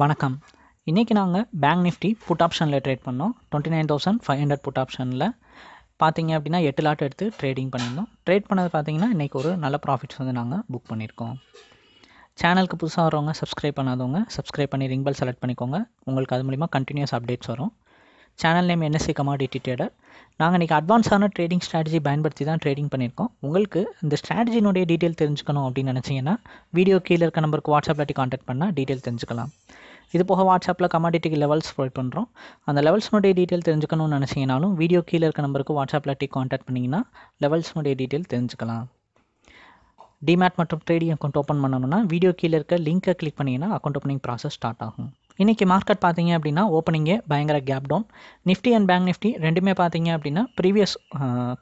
வணக்கம் இன்றைக்கி நாங்கள் பேங்க் நிஃப்டி புட் ஆப்ஷனில் ட்ரேட் பண்ணோம் twenty nine thousand five hundred put ஆப்ஷனில் பார்த்தீங்க அப்படின்னா எட்டு லாட் எடுத்து ட்ரேடிங் பண்ணியிருந்தோம் ட்ரேட் பண்ணது பார்த்தீங்கன்னா இன்றைக்கி ஒரு நல்ல ப்ராஃபிட்ஸ் வந்து நாங்கள் புக் பண்ணியிருக்கோம் சேனலுக்கு புதுசாக வரவங்க சப்ஸ்கிரைப் பண்ணாதவங்க சப்ஸ்கிரைப் பண்ணி ரிங்பல் செலக்ட் பண்ணிக்கோங்க உங்களுக்கு அது மூலிமா கண்டினியூஸ் அப்டேட்ஸ் வரும் channel name NSC commodity trader நாங்கள் இன்றைக்கி அட்வான்ஸான ட்ரேடிங் ஸ்ட்ராட்டஜி பயன்படுத்தி தான் ட்ரேடிங் பண்ணியிருக்கோம் உங்களுக்கு இந்த ஸ்ட்ராட்டஜினுடைய டீட்டெயில் தெரிஞ்சுக்கணும் அப்படின்னு நினச்சிங்கன்னா வீடியோ கீழே இருக்க நம்பருக்கு வாட்ஸ்அப்பில் காண்டாக்ட் பண்ணால் டீட்டெயில் தெரிஞ்சுக்கலாம் இது போக வாட்ஸ்அப்பில் கமாடிட்டிக்கு லெவல்ஸ் ப்ரொவைட் பண்ணுறோம் அந்த லெவல்ஸ்னுடைய டீட்டெயில் தெரிஞ்சுக்கணும்னு நினச்சிங்கனாலும் வீடியோ கீழே இருக்க நம்பருக்கு வாட்ஸ்அப்பில் டீ காண்டாக்ட் பண்ணிங்கன்னா லெவல்ஸ்னுடைய டீட்டெயில் தெரிஞ்சுக்கலாம் டிமேட் மற்றும் ட்ரேடிங் அக்கௌண்ட் ஓப்பன் பண்ணணும்னா வீடியோ கீழே இருக்க லிங்க்கை கிளிக் பண்ணிங்கன்னா அக்கௌண்ட் ஓப்பனிங் ப்ராசஸ் ஸ்டார்ட் ஆகும் இன்றைக்கி மார்க்கெட் பார்த்தீங்க அப்படின்னா ஓப்பனிங்கே பயங்கர gap down Nifty and bank Nifty ரெண்டுமே பார்த்தீங்க அப்படின்னா ப்ரீவியஸ்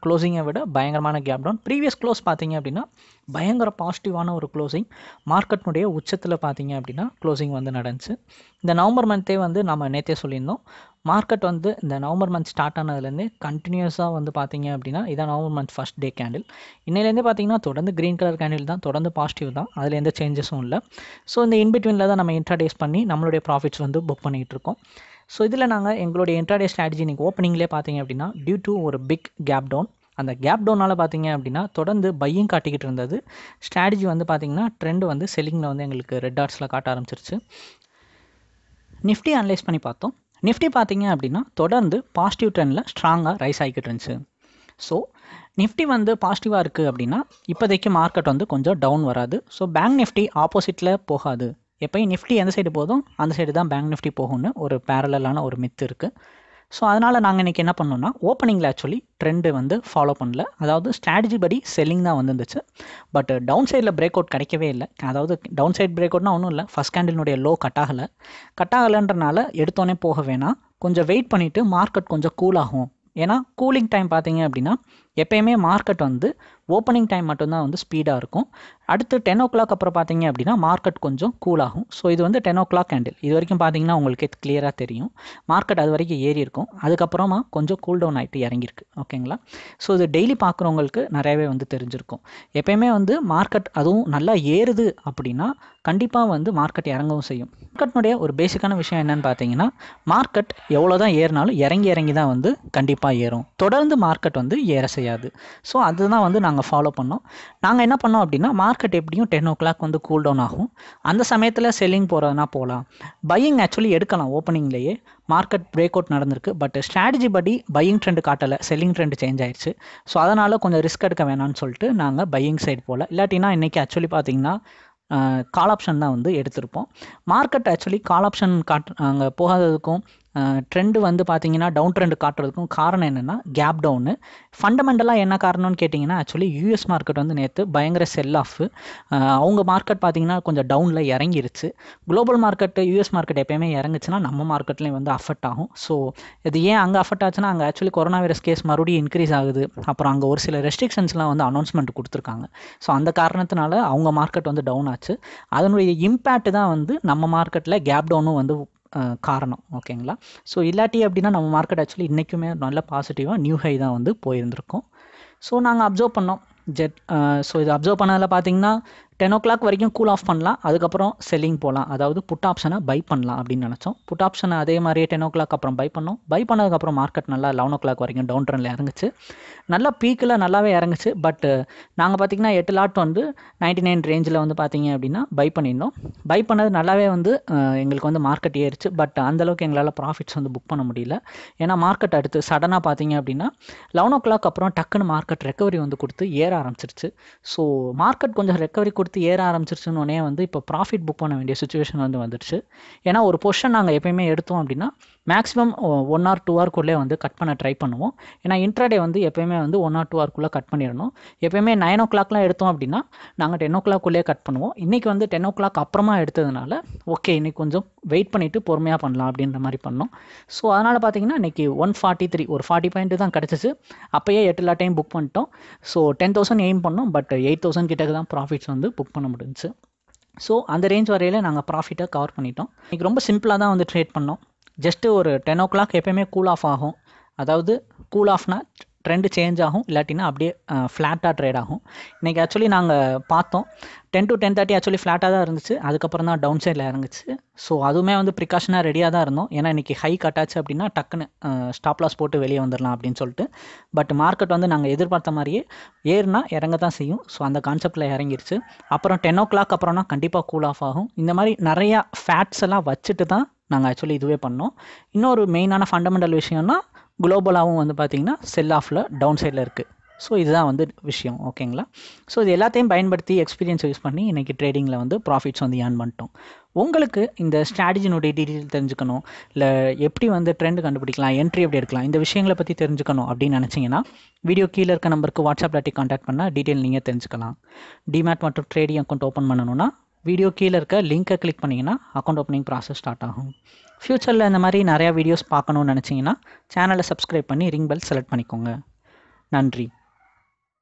க்ளோசிங்கை விட பயங்கரமான கேப் டவுன் ப்ரீவியஸ் க்ளோஸ் பார்த்தீங்க அப்படின்னா பயங்கர பாசிட்டிவான ஒரு க்ளோசிங் மார்க்கெட்னுடைய உச்சத்தில் பார்த்தீங்க அப்படின்னா க்ளோசிங் வந்து நடந்துச்சு இந்த நவம்பர் மந்த்தே வந்து நம்ம நேற்றே சொல்லியிருந்தோம் மார்க்கெட் வந்து இந்த நவம்பர் மந்த் ஸ்டார்ட் ஆனதுலேருந்து கண்டினியூஸாக வந்து பார்த்திங்க அப்படின்னா இதான் November month first day candle இன்னிலேருந்து பார்த்திங்கன்னா தொடர்ந்து க்ரீன் கலர் கேண்டில் தான் தொடர்ந்து பாசிட்டிவ் தான் அதில் எந்த சேஞ்சஸும் இல்லை ஸோ இந்த இன்பிட்வீனில் தான் நம்ம இன்ட்ராடேஸ் பண்ணி நம்மளுடைய ப்ராஃபிட்ஸ் வந்து புக் பண்ணிகிட்டு இருக்கோம் ஸோ இதில் நாங்கள் எங்களுடைய இன்ட்ராடே ஸ்ட்ராட்டஜி இன்றைக்கி ஓப்பனிங்லேயே பார்த்திங்க அப்படின்னா டியூ டு ஒரு பிக் கேப் டவுன் அந்த கேப் டவுனால் பார்த்தீங்க அப்படின்னா தொடர்ந்து பையும் காட்டிக்கிட்டு இருந்தது ஸ்ட்ராட்டஜி வந்து பார்த்திங்கன்னா ட்ரெண்ட் வந்து செல்லிங்கில் வந்து எங்களுக்கு ரெட் டாட்ஸில் காட்ட ஆரம்பிச்சிருச்சு நிஃப்டி அனலைஸ் பண்ணி பார்த்தோம் நிஃப்டி பார்த்தீங்க அப்படின்னா தொடர்ந்து பாசிட்டிவ் ட்ரெண்டில் ஸ்ட்ராங்காக ரைஸ் ஆகிக்கிட்டு இருந்துச்சு ஸோ நிஃப்டி வந்து பாசிட்டிவாக இருக்குது அப்படின்னா இப்போதைக்கு மார்க்கெட் வந்து கொஞ்சம் டவுன் வராது ஸோ பேங்க் நிஃப்டி ஆப்போசிட்டில் போகாது எப்போயும் நிஃப்டி எந்த சைடு போதும் அந்த சைடு தான் பேங்க் நிஃப்டி போகும்னு ஒரு பேரலான ஒரு மித்து இருக்குது ஸோ அதனால் நாங்கள் இன்றைக்கி என்ன பண்ணோம்னா ஓப்பனிங்கில் ஆக்சுவலி ட்ரெண்டு வந்து ஃபாலோ பண்ணல அதாவது ஸ்ட்ராட்டஜி படி செல்லிங் தான் வந்துருந்துச்சு பட் டவுன் சைடில் பிரேக் அவுட் கிடைக்கவே இல்லை அதாவது டவுன் சைட் பிரேக் அவுட்னா ஒன்றும் இல்லை ஃபஸ்ட் கேண்டிலுடைய லோ கட் ஆகலை கட் ஆகலைன்றனால எடுத்தோன்னே போக வேணாம் கொஞ்சம் வெயிட் பண்ணிவிட்டு மார்க்கெட் கொஞ்சம் கூல் ஆகும் ஏன்னா கூலிங் டைம் பார்த்தீங்க அப்படின்னா எப்பயுமே மார்க்கெட் வந்து ஓப்பனிங் டைம் மட்டும்தான் வந்து ஸ்பீடாக இருக்கும் அடுத்து டென் ஓ கிளாக் அப்புறம் பார்த்தீங்க அப்படின்னா மார்க்கெட் கொஞ்சம் கூல் ஆகும் ஸோ இது வந்து டென் ஓ கிளாக் கேண்டில் இது வரைக்கும் பார்த்தீங்கன்னா உங்களுக்கு கிளியராக தெரியும் மார்க்கெட் அது வரைக்கும் ஏறி இருக்கும் அதுக்கப்புறமா கொஞ்சம் கூல் டவுன் ஆகிட்டு இறங்கியிருக்கு ஓகேங்களா ஸோ இது டெய்லி பார்க்குறவங்களுக்கு நிறையவே வந்து தெரிஞ்சிருக்கும் எப்பயுமே வந்து மார்க்கெட் அதுவும் நல்லா ஏறுது அப்படின்னா கண்டிப்பாக வந்து மார்க்கெட் இறங்கவும் செய்யும் மார்க்கெட்னுடைய ஒரு பேசிக்கான விஷயம் என்னென்னு பார்த்தீங்கன்னா மார்க்கெட் எவ்வளோ தான் ஏறினாலும் இறங்கி இறங்கி தான் வந்து கண்டிப்பாக ஏறும் தொடர்ந்து மார்க்கெட் வந்து ஏற செய்யாது கிடையாது ஸோ அதுதான் வந்து நாங்கள் ஃபாலோ பண்ணோம் நாங்கள் என்ன பண்ணோம் அப்படின்னா மார்க்கெட் எப்படியும் டென் ஓ கிளாக் வந்து கூல் டவுன் ஆகும் அந்த சமயத்தில் செல்லிங் போகிறதுனா போகலாம் பையிங் ஆக்சுவலி எடுக்கலாம் ஓப்பனிங்லேயே மார்க்கெட் பிரேக் அவுட் நடந்திருக்கு பட் ஸ்ட்ராட்டஜி படி பையிங் ட்ரெண்டு காட்டலை செல்லிங் ட்ரெண்ட் சேஞ்ச் ஆயிடுச்சு ஸோ அதனால் கொஞ்சம் ரிஸ்க் எடுக்க வேணாம்னு சொல்லிட்டு நாங்கள் பையிங் சைடு போகல இல்லாட்டினா இன்றைக்கி ஆக்சுவலி பார்த்திங்கன்னா கால் ஆப்ஷன் தான் வந்து எடுத்திருப்போம் market actually call option got அங்கே போகாததுக்கும் ட்ரெண்டு வந்து பார்த்தீங்கன்னா டவுன் ட்ரெண்டு காட்டுறதுக்கும் காரணம் என்னென்னா கேப் டவுனு ஃபண்டமெண்டலாக என்ன காரணம்னு கேட்டிங்கன்னா ஆக்சுவலி யூஎஸ் மார்க்கெட் வந்து நேற்று பயங்கர செல் ஆஃப் அவங்க மார்க்கெட் பார்த்திங்கன்னா கொஞ்சம் டவுனில் இறங்கிருச்சு குளோபல் மார்க்கெட்டு யூஎஸ் மார்க்கெட் எப்போயுமே இறங்குச்சுன்னா நம்ம மார்க்கெட்லேயும் வந்து அஃபெக்ட் ஆகும் ஸோ இது ஏன் அங்கே அஃபெக்ட் ஆச்சுன்னா அங்கே ஆக்சுவலி கொரோனா வைரஸ் கேஸ் மறுபடியும் இன்க்ரீஸ் ஆகுது அப்புறம் அங்கே ஒரு சில ரெஸ்ட்ரிக்ஷன்ஸ்லாம் வந்து அனௌன்ஸ்மெண்ட் கொடுத்துருக்காங்க ஸோ அந்த காரணத்தினால அவங்க மார்க்கெட் வந்து டவுன் ஆச்சு அதனுடைய இம்பேக்ட் தான் வந்து நம்ம மார்க்கெட்டில் கேப் டவுனும் வந்து காரணம் ஓகேங்களா ஸோ இல்லாட்டி அப்படின்னா நம்ம மார்க்கெட் ஆக்சுவலி இன்றைக்குமே நல்ல பாசிட்டிவாக நியூ ஹை தான் வந்து போயிருந்திருக்கும் ஸோ நாங்கள் அப்சர்வ் பண்ணோம் ஜெட் ஸோ இது அப்சர்வ் பண்ணதில் பார்த்தீங்கன்னா டென் ஓ கிளாக் வரைக்கும் கூல் ஆஃப் பண்ணலாம் அதுக்கப்புறம் செல்லிங் போகலாம் அதாவது புட் ஆப்ஷனை பை பண்ணலாம் அப்படின்னு நினச்சோம் புட் ஆப்ஷனை அதே மாதிரியே டென் ஓ கிளாக் அப்புறம் பை பண்ணோம் பை பண்ணதுக்கப்புறம் மார்க்கெட் நல்லா லெவன் ஓ கிளாக் வரைக்கும் டவுன் ட்ரெண்டில் இறங்குச்சு நல்லா பீக்கில் நல்லாவே இறங்குச்சு பட் நாங்கள் பார்த்திங்கன்னா எட்டு லாட் வந்து நைன்டி நைன் ரேஞ்சில் வந்து பார்த்திங்க அப்படின்னா பை பண்ணியிருந்தோம் பை பண்ணது நல்லாவே வந்து எங்களுக்கு வந்து மார்க்கெட் ஏறிச்சு பட் அந்தளவுக்கு எங்களால் ப்ராஃபிட்ஸ் வந்து புக் பண்ண முடியல ஏன்னா மார்க்கெட் அடுத்து சடனாக பார்த்தீங்க அப்படின்னா லெவன் ஓ கிளாக் அப்புறம் டக்குன்னு மார்க்கெட் ரெக்கவரி வந்து கொடுத்து ஏற ஆரம்பிச்சிருச்சு ஸோ மார்க்கெட் கொஞ்சம் ரெக்கவரி கொடுத்து கொடுத்து ஏற ஆரம்பிச்சிருச்சுன்னு வந்து இப்போ ப்ராஃபிட் புக் பண்ண வேண்டிய சுச்சுவேஷன் வந்து வந்துடுச்சு ஏன்னா ஒரு பொஷன் நாங்கள் எப்பயுமே எடுத்தோம் அப்படின்னா மேக்ஸிமம் ஒன் ஆர் டூ ஹவர்க்குள்ளே வந்து கட் பண்ண ட்ரை பண்ணுவோம் ஏன்னா இன்ட்ராடே வந்து எப்பயுமே வந்து ஒன் ஆர் டூ குள்ளே கட் பண்ணிடணும் எப்பயுமே நைன் ஓ கிளாக்லாம் எடுத்தோம் அப்படின்னா நாங்கள் டென் ஓ கிளாக்குள்ளே கட் பண்ணுவோம் இன்றைக்கி வந்து டென் ஓ கிளாக் அப்புறமா எடுத்ததுனால ஓகே இன்றைக்கி கொஞ்சம் வெயிட் பண்ணிவிட்டு பொறுமையாக பண்ணலாம் அப்படின்ற மாதிரி பண்ணோம் ஸோ அதனால் பார்த்தீங்கன்னா இன்றைக்கி ஒன் ஃபார்ட்டி த்ரீ ஒரு ஃபார்ட்டி பாயிண்ட்டு தான் கிடச்சிச்சு அப்போயே எட்டு டைம் புக் பண்ணிட்டோம் ஸோ டென் தௌசண்ட் எய்ம் பண்ணோம் பட் எயிட் தௌசண்ட் கிட்டக்கு தான் ப்ராஃபிட்ஸ் வந்து புக் பண்ண முடிஞ்சு ஸோ அந்த ரேஞ்ச் வரையில் நாங்கள் ப்ராஃபிட்டாக கவர் பண்ணிட்டோம் இன்றைக்கி ரொம்ப சிம்பிளாக தான் வந்து ட்ரேட் பண்ணோம் ஜஸ்ட்டு ஒரு டென் ஓ கிளாக் எப்போயுமே கூல் ஆஃப் ஆகும் அதாவது கூல் ஆஃப்னால் ட்ரெண்டு சேஞ்ச் ஆகும் இல்லாட்டினா அப்படியே ஃப்ளாட்டாக ட்ரேட் ஆகும் இன்றைக்கி ஆக்சுவலி நாங்கள் பார்த்தோம் ten to ten thirty actually ஃப்ளாட்டாக தான் இருந்துச்சு அதுக்கப்புறம் தான் டவுன் சைடில் இருந்துச்சு ஸோ அதுவுமே வந்து ப்ரிகாஷனாக ரெடியாக தான் இருந்தோம் ஏன்னா இன்றைக்கி ஹை கட்டாச்சு அப்படின்னா டக்குன்னு ஸ்டாப் லாஸ் போட்டு வெளியே வந்துடலாம் அப்படின்னு சொல்லிட்டு பட் மார்க்கெட் வந்து நாங்கள் எதிர்பார்த்த மாதிரியே ஏறுனா இறங்க தான் செய்யும் ஸோ அந்த கான்செப்டில் இறங்கிருச்சு அப்புறம் டென் ஓ கிளாக் அப்புறம்னா கண்டிப்பாக கூல் ஆஃப் ஆகும் இந்த மாதிரி நிறையா ஃபேட்ஸ் எல்லாம் வச்சுட்டு தான் நாங்கள் ஆக்சுவலி இதுவே பண்ணோம் இன்னொரு மெயினான ஃபண்டமெண்டல் விஷயம்னா குளோபலாகவும் வந்து பார்த்திங்கன்னா செல் ஆஃபில் டவுன் சைடில் இருக்குது ஸோ இதுதான் வந்து விஷயம் ஓகேங்களா ஸோ இது எல்லாத்தையும் பயன்படுத்தி எக்ஸ்பீரியன்ஸ் யூஸ் பண்ணி இன்றைக்கி ட்ரேடிங்கில் வந்து ப்ராஃபிட்ஸ் வந்து ஏர்ன் பண்ணிட்டோம் உங்களுக்கு இந்த ஸ்ட்ராட்டஜினுடைய டீட்டெயில் தெரிஞ்சுக்கணும் இல்லை எப்படி வந்து ட்ரெண்ட் கண்டுபிடிக்கலாம் என்ட்ரி எப்படி எடுக்கலாம் இந்த விஷயங்களை பற்றி தெரிஞ்சுக்கணும் அப்படின்னு நினச்சிங்கன்னா வீடியோ கீழே இருக்க நம்பருக்கு வாட்ஸ்அப்பில் கான்டாக்ட் பண்ணால் டீட்டெயில் நீங்கள் தெரிஞ்சுக்கலாம் டிமேட் மற்றும் ட்ரேடிங் அக்கௌண்ட் ஓப்பன் பண்ணணும்னா வீடியோ கீழே இருக்க லிங்க்கை கிளிக் பண்ணிங்கன்னா அக்கௌண்ட் ஓப்பனிங் ப்ராசஸ் ஸ்டார்ட் ஆகும் ஃப்யூச்சரில் இந்த மாதிரி நிறையா வீடியோஸ் பார்க்கணுன்னு நினச்சிங்கன்னா சேனலை சப்ஸ்கிரைப் பண்ணி ரிங் பெல் செலக்ட் பண்ணிக்கோங்க நன்றி